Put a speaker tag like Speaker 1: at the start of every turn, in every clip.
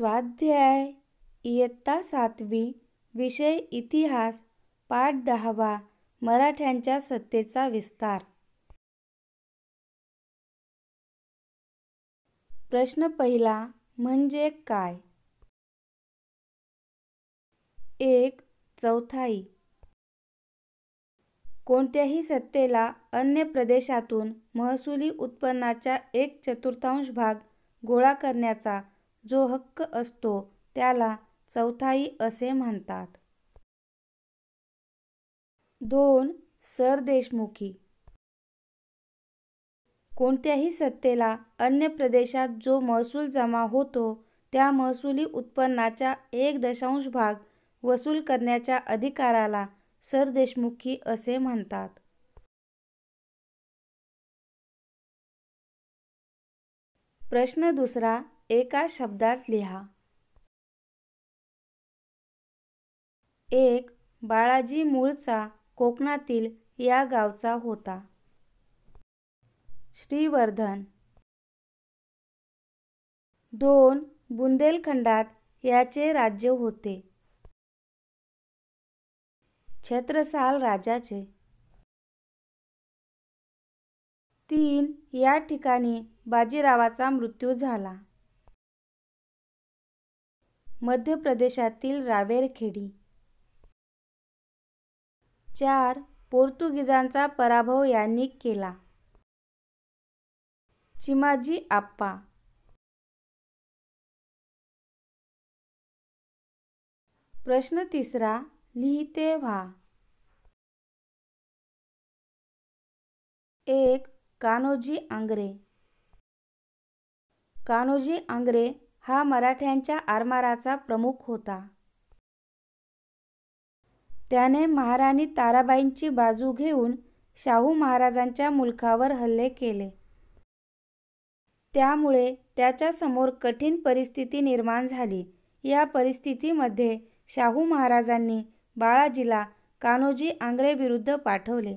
Speaker 1: स्वाध्याय इयत्ता सातवी विषय इतिहास पाठ दहावा मराठ्यांच्या सत्तेचा विस्तार प्रश्न पहिला म्हणजे काय एक चौथाई कोणत्याही सत्तेला अन्य प्रदेशातून महसुली उत्पन्नाचा एक चतुर्थांश भाग गोळा करण्याचा जो हक्क असतो त्याला चौथाई असे म्हणतात दोन सरदेशमुखी कोणत्याही सत्तेला अन्य प्रदेशात जो महसूल जमा होतो त्या महसुली उत्पन्नाचा एक दशांश भाग वसूल करण्याच्या अधिकाराला सरदेशमुखी असे म्हणतात प्रश्न दुसरा एका शब्दात लिहा एक बाळाजी मूळचा कोकणातील या गावचा होता श्रीवर्धन दोन बुंदेलखंडात याचे राज्य होते छत्रसाल राजाचे तीन या ठिकाणी बाजीरावाचा मृत्यू झाला मध्य प्रदेशातील रावेरखेडी चार पोर्तुगीजांचा पराभव यांनी केला चिमाजी आप्पा प्रश्न तिसरा लिहिते व्हा एक कानोजी आंग्रे कानोजी आंग्रे हा मराठ्यांच्या आरमाराचा प्रमुख होता त्याने महाराणी ताराबाईंची बाजू घेऊन शाहू महाराजांच्या मुलखावर हल्ले केले त्यामुळे त्याच्यासमोर कठीण परिस्थिती निर्माण झाली या परिस्थितीमध्ये शाहू महाराजांनी बाळाजीला कान्होजी आंग्रेविरुद्ध पाठवले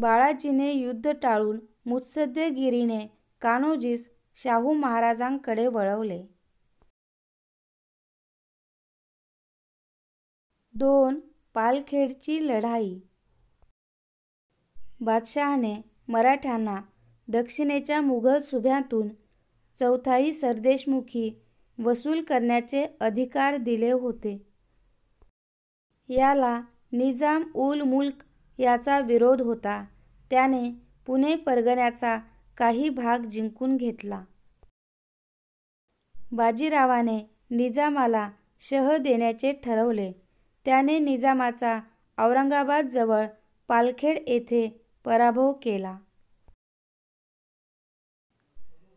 Speaker 1: बाळाजीने युद्ध टाळून मुत्सद्देगिरीने कान्होजीस शाहू महाराजांकडे वळवले दोन पालखेडची लढाई बादशहाने मराठ्यांना दक्षिणेच्या मुघल सुभ्यातून चौथाई सरदेशमुखी वसूल करण्याचे अधिकार दिले होते याला निजाम उल मुल्क याचा विरोध होता त्याने पुणे परगण्याचा काही भाग जिंकून घेतला. बाजीरावाने निजामाला शह देण्याचे ठरवले. त्याने निजामाचा औरंगाबादजवळ पालखेड येथे पराभव केला.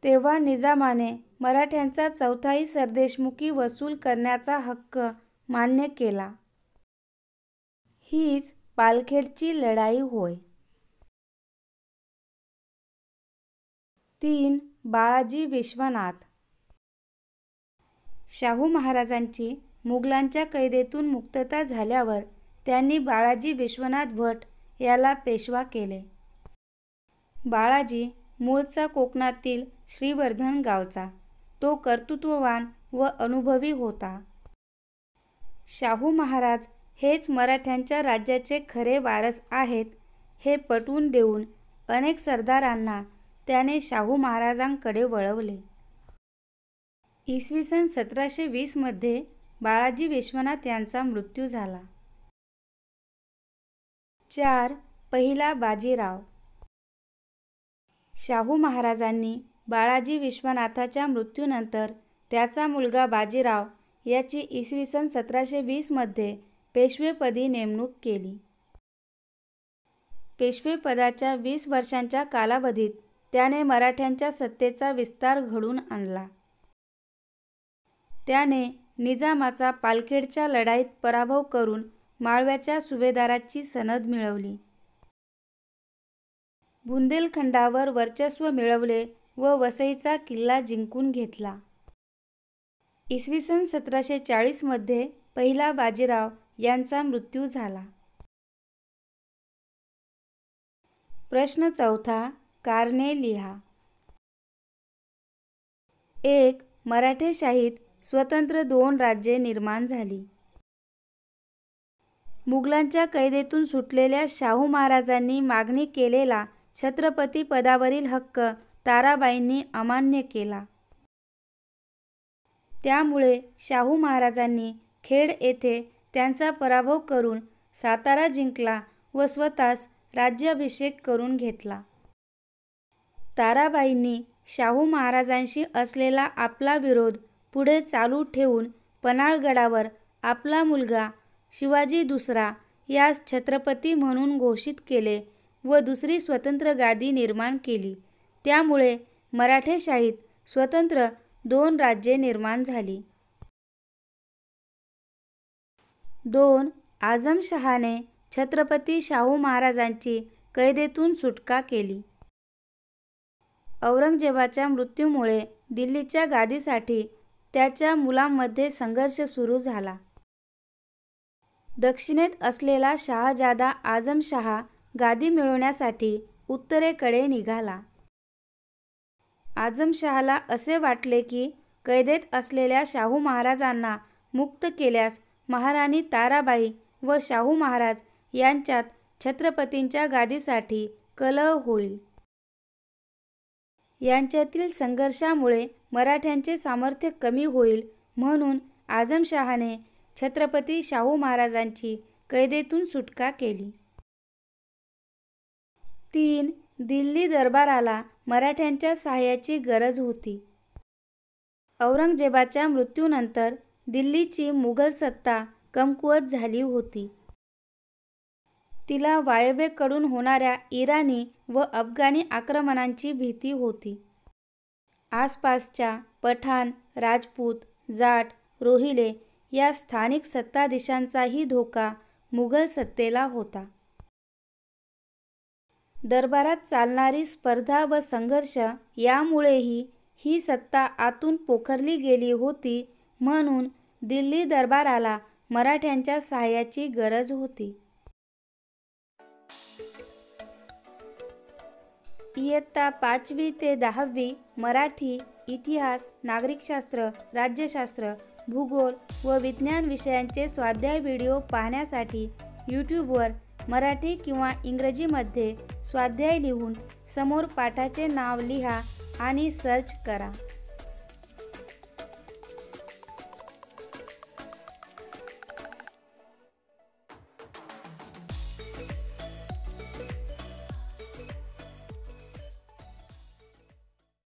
Speaker 1: तेव्हा निजामाने मराठ्यांचा चौथाई सरदेशमुखी वसूल करण्याचा हक्क मान्य केला. हीच पालखेडची लढाई होय. तीन बाळाजी विश्वनाथ शाहू महाराजांची मुघलांच्या कैदेतून मुक्तता झाल्यावर त्यांनी बाळाजी विश्वनाथ भट याला पेशवा केले बाळाजी मूळचा कोकणातील श्रीवर्धन गावचा तो कर्तृत्ववान व अनुभवी होता शाहू महाराज हेच मराठ्यांच्या राज्याचे खरे वारस आहेत हे पटवून देऊन अनेक सरदारांना त्याने शाहू महाराजांकडे वळवले इसवी सन सतराशे वीसमध्ये बाळाजी विश्वनाथ यांचा मृत्यू झाला चार पहिला बाजीराव शाहू महाराजांनी बाळाजी विश्वनाथाच्या मृत्यूनंतर त्याचा मुलगा बाजीराव याची इसवी सन सतराशे वीसमध्ये पेशवेपदी नेमणूक केली पेशवेपदाच्या वीस वर्षांच्या कालावधीत त्याने मराठ्यांच्या सत्तेचा विस्तार घडून आणला त्याने निजामाचा पालखेडच्या लढाईत पराभव करून माळव्याच्या सुभेदाराची सनद मिळवली बुंदेलखंडावर वर्चस्व मिळवले व वसईचा किल्ला जिंकून घेतला इसवी सन सतराशे चाळीसमध्ये पहिला बाजीराव यांचा मृत्यू झाला प्रश्न चौथा कारणे लिहा एक मराठेशाहीत स्वतंत्र दोन राज्ये निर्माण झाली मुघलांच्या कैदेतून सुटलेल्या शाहू महाराजांनी मागणी केलेला छत्रपती पदावरील हक्क ताराबाईंनी अमान्य केला त्यामुळे शाहू महाराजांनी खेड येथे त्यांचा पराभव करून सातारा जिंकला व स्वतःस राज्याभिषेक करून घेतला ताराबाईंनी शाहू महाराजांशी असलेला आपला विरोध पुढे चालू ठेवून पन्हाळगडावर आपला मुलगा शिवाजी दुसरा यास छत्रपती म्हणून घोषित केले व दुसरी स्वतंत्र गादी निर्माण केली त्यामुळे मराठेशाहीत स्वतंत्र दोन राज्ये निर्माण झाली दोन आझमशहाने छत्रपती शाहू महाराजांची कैदेतून सुटका केली औरंगजेबाच्या मृत्यूमुळे दिल्लीच्या गादीसाठी त्याच्या मुलांमध्ये संघर्ष सुरू झाला दक्षिणेत असलेला शहाजादा शहा गादी मिळवण्यासाठी उत्तरेकडे निघाला शहाला असे वाटले की कैदेत असलेल्या शाहू महाराजांना मुक्त केल्यास महाराणी ताराबाई व शाहू महाराज यांच्यात छत्रपतींच्या गादीसाठी कलह होईल यांच्यातील संघर्षामुळे मराठ्यांचे सामर्थ्य कमी होईल म्हणून आझमशहाने छत्रपती शाहू महाराजांची कैदेतून सुटका केली तीन दिल्ली दरबाराला मराठ्यांच्या सहाय्याची गरज होती औरंगजेबाच्या मृत्यूनंतर दिल्लीची मुघल सत्ता कमकुवत झाली होती तिला वायव्येकडून होणाऱ्या इराणी व अफगाणी आक्रमणांची भीती होती आसपासच्या पठाण राजपूत जाट रोहिले या स्थानिक सत्ताधीशांचाही धोका मुघल सत्तेला होता दरबारात चालणारी स्पर्धा व संघर्ष यामुळेही ही सत्ता आतून पोखरली गेली होती म्हणून दिल्ली दरबाराला मराठ्यांच्या सहाय्याची गरज होती इयत्ता पाचवी ते दहावी मराठी इतिहास नागरिकशास्त्र राज्यशास्त्र भूगोल व विज्ञान विषयांचे स्वाध्याय व्हिडिओ पाहण्यासाठी यूट्यूबवर मराठी किंवा इंग्रजीमध्ये स्वाध्याय लिहून समोर पाठाचे नाव लिहा आणि सर्च करा